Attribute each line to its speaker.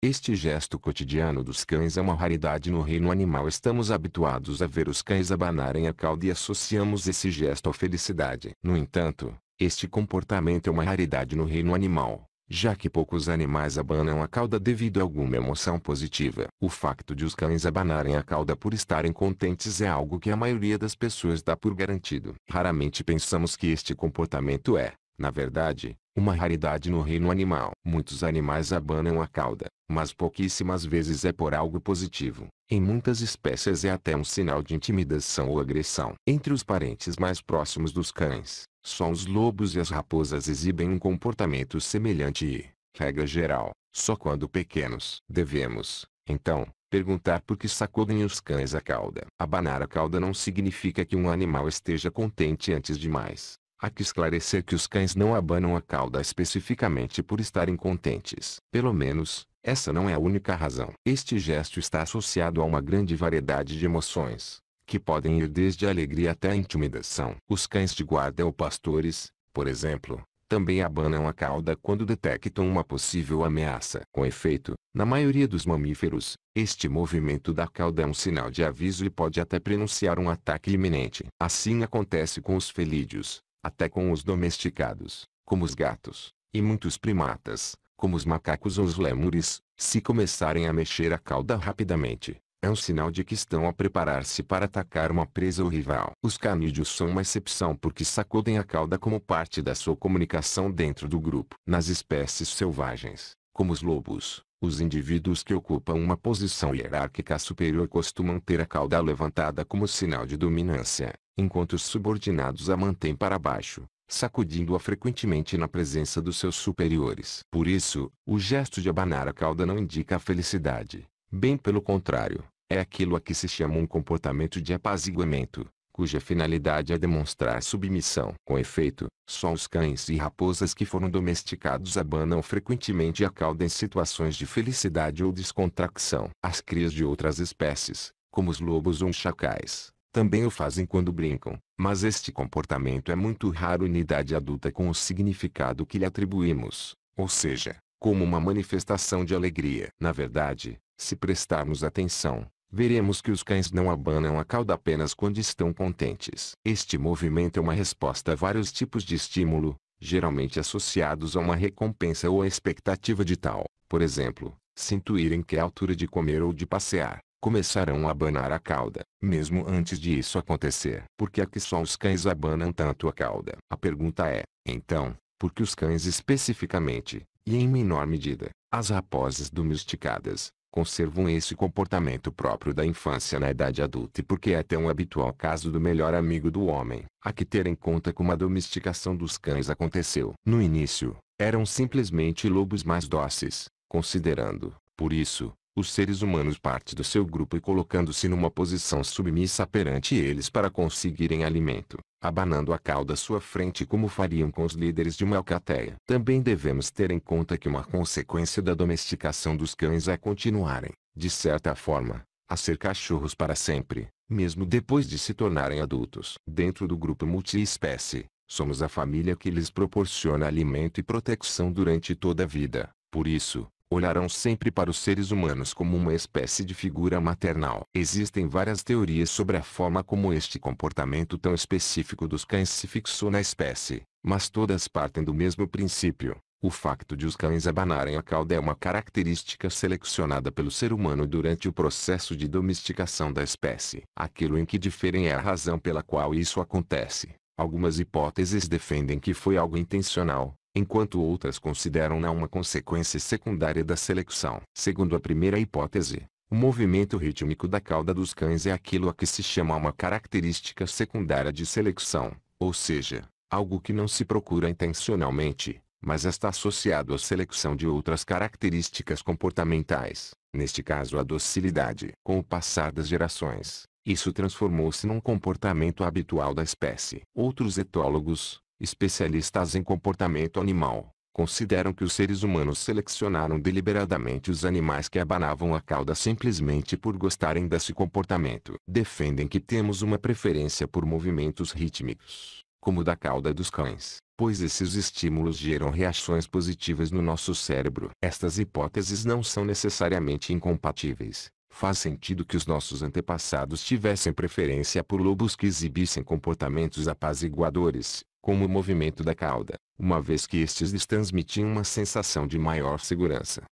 Speaker 1: Este gesto cotidiano dos cães é uma raridade no reino animal. Estamos habituados a ver os cães abanarem a cauda e associamos esse gesto à felicidade. No entanto, este comportamento é uma raridade no reino animal, já que poucos animais abanam a cauda devido a alguma emoção positiva. O facto de os cães abanarem a cauda por estarem contentes é algo que a maioria das pessoas dá por garantido. Raramente pensamos que este comportamento é, na verdade, uma raridade no reino animal. Muitos animais abanam a cauda, mas pouquíssimas vezes é por algo positivo. Em muitas espécies é até um sinal de intimidação ou agressão. Entre os parentes mais próximos dos cães, só os lobos e as raposas exibem um comportamento semelhante e, regra geral, só quando pequenos. Devemos, então, perguntar por que sacodem os cães a cauda. Abanar a cauda não significa que um animal esteja contente antes demais. Há que esclarecer que os cães não abanam a cauda especificamente por estarem contentes. Pelo menos, essa não é a única razão. Este gesto está associado a uma grande variedade de emoções, que podem ir desde a alegria até a intimidação. Os cães de guarda ou pastores, por exemplo, também abanam a cauda quando detectam uma possível ameaça. Com efeito, na maioria dos mamíferos, este movimento da cauda é um sinal de aviso e pode até prenunciar um ataque iminente. Assim acontece com os felídeos, até com os domesticados, como os gatos, e muitos primatas, como os macacos ou os lêmures, se começarem a mexer a cauda rapidamente, é um sinal de que estão a preparar-se para atacar uma presa ou rival. Os canídeos são uma exceção porque sacodem a cauda como parte da sua comunicação dentro do grupo. Nas espécies selvagens, como os lobos, os indivíduos que ocupam uma posição hierárquica superior costumam ter a cauda levantada como sinal de dominância enquanto os subordinados a mantêm para baixo, sacudindo-a frequentemente na presença dos seus superiores. Por isso, o gesto de abanar a cauda não indica a felicidade. Bem pelo contrário, é aquilo a que se chama um comportamento de apaziguamento, cuja finalidade é demonstrar submissão. Com efeito, só os cães e raposas que foram domesticados abanam frequentemente a cauda em situações de felicidade ou descontração. As crias de outras espécies, como os lobos ou os chacais, também o fazem quando brincam, mas este comportamento é muito raro na idade adulta com o significado que lhe atribuímos, ou seja, como uma manifestação de alegria. Na verdade, se prestarmos atenção, veremos que os cães não abanam a cauda apenas quando estão contentes. Este movimento é uma resposta a vários tipos de estímulo, geralmente associados a uma recompensa ou a expectativa de tal, por exemplo, sintuírem que é a altura de comer ou de passear começarão a abanar a cauda, mesmo antes de isso acontecer. Por que é que só os cães abanam tanto a cauda? A pergunta é, então, por que os cães especificamente, e em menor medida, as raposas domesticadas, conservam esse comportamento próprio da infância na idade adulta e porque é tão habitual caso do melhor amigo do homem. Há que ter em conta como a domesticação dos cães aconteceu. No início, eram simplesmente lobos mais dóceis, considerando, por isso, os seres humanos parte do seu grupo e colocando-se numa posição submissa perante eles para conseguirem alimento, abanando a cauda à sua frente como fariam com os líderes de uma alcateia. Também devemos ter em conta que uma consequência da domesticação dos cães é continuarem, de certa forma, a ser cachorros para sempre, mesmo depois de se tornarem adultos. Dentro do grupo multiespécie, somos a família que lhes proporciona alimento e proteção durante toda a vida. Por isso, olharão sempre para os seres humanos como uma espécie de figura maternal. Existem várias teorias sobre a forma como este comportamento tão específico dos cães se fixou na espécie, mas todas partem do mesmo princípio. O facto de os cães abanarem a cauda é uma característica selecionada pelo ser humano durante o processo de domesticação da espécie. Aquilo em que diferem é a razão pela qual isso acontece. Algumas hipóteses defendem que foi algo intencional, enquanto outras consideram-na uma consequência secundária da seleção. Segundo a primeira hipótese, o movimento rítmico da cauda dos cães é aquilo a que se chama uma característica secundária de seleção, ou seja, algo que não se procura intencionalmente, mas está associado à seleção de outras características comportamentais, neste caso a docilidade. Com o passar das gerações, isso transformou-se num comportamento habitual da espécie. Outros etólogos, Especialistas em comportamento animal consideram que os seres humanos selecionaram deliberadamente os animais que abanavam a cauda simplesmente por gostarem desse comportamento. Defendem que temos uma preferência por movimentos rítmicos, como o da cauda dos cães, pois esses estímulos geram reações positivas no nosso cérebro. Estas hipóteses não são necessariamente incompatíveis, Faz sentido que os nossos antepassados tivessem preferência por lobos que exibissem comportamentos apaziguadores, como o movimento da cauda, uma vez que estes lhes transmitiam uma sensação de maior segurança.